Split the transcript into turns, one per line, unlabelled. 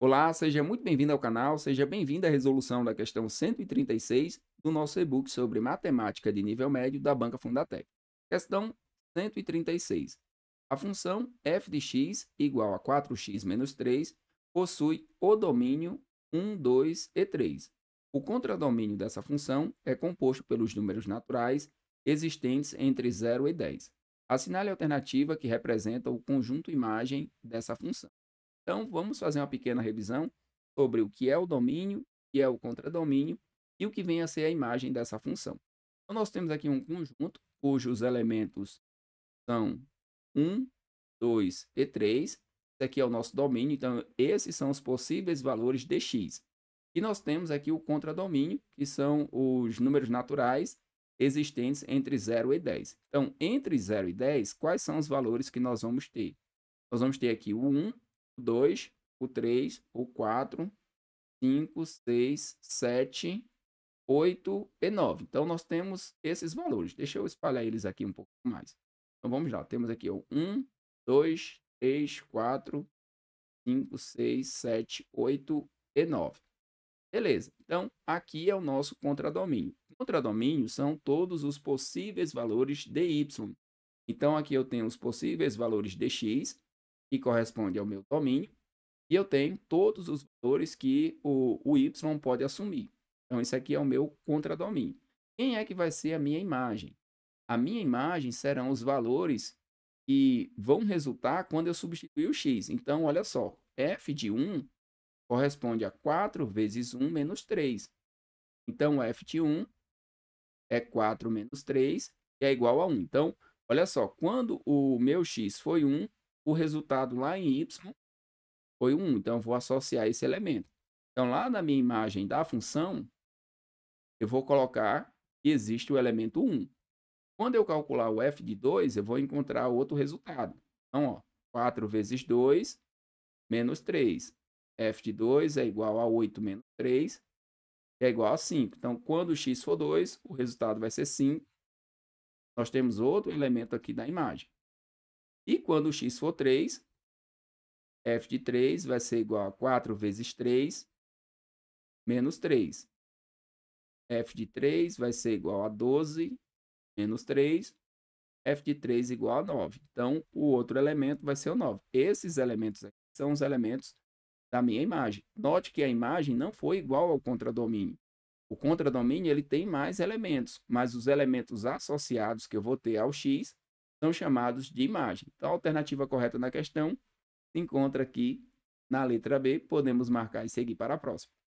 Olá, seja muito bem-vindo ao canal, seja bem-vindo à resolução da questão 136 do nosso e-book sobre matemática de nível médio da Banca Fundatec. Questão 136. A função f de x igual a 4x menos 3 possui o domínio 1, 2 e 3. O contradomínio dessa função é composto pelos números naturais existentes entre 0 e 10. Assinale a alternativa que representa o conjunto imagem dessa função. Então, vamos fazer uma pequena revisão sobre o que é o domínio, o que é o contradomínio e o que vem a ser a imagem dessa função. Então, nós temos aqui um conjunto cujos elementos são 1, 2 e 3. Esse aqui é o nosso domínio, então esses são os possíveis valores de x. E nós temos aqui o contradomínio, que são os números naturais existentes entre 0 e 10. Então, entre 0 e 10, quais são os valores que nós vamos ter? Nós vamos ter aqui o 1, 2, o 3, o 4, 5, 6, 7, 8 e 9. Então, nós temos esses valores. Deixa eu espalhar eles aqui um pouco mais. Então, vamos lá. Temos aqui o 1, 2, 3, 4, 5, 6, 7, 8 e 9. Beleza. Então, aqui é o nosso contradomínio. Contradomínio são todos os possíveis valores de y. Então, aqui eu tenho os possíveis valores de x que corresponde ao meu domínio, e eu tenho todos os valores que o, o Y pode assumir. Então, isso aqui é o meu contradomínio. Quem é que vai ser a minha imagem? A minha imagem serão os valores que vão resultar quando eu substituir o x. Então, olha só, f de 1 corresponde a 4 vezes 1 menos 3. Então, f de 1 é 4 menos 3, que é igual a 1. Então, olha só, quando o meu x foi 1, o resultado lá em Y foi 1. Então, eu vou associar esse elemento. Então, lá na minha imagem da função, eu vou colocar que existe o elemento 1. Quando eu calcular o f de 2, eu vou encontrar outro resultado. Então, ó, 4 vezes 2, menos 3. f de 2 é igual a 8 menos 3, que é igual a 5. Então, quando x for 2, o resultado vai ser 5. Nós temos outro elemento aqui da imagem. E quando x for 3, f de 3 vai ser igual a 4 vezes 3 menos 3. f de 3 vai ser igual a 12 menos 3. f de 3 igual a 9. Então, o outro elemento vai ser o 9. Esses elementos aqui são os elementos da minha imagem. Note que a imagem não foi igual ao contradomínio. O contradomínio ele tem mais elementos, mas os elementos associados que eu vou ter ao x são chamados de imagem. Então, a alternativa correta na questão se encontra aqui na letra B. Podemos marcar e seguir para a próxima.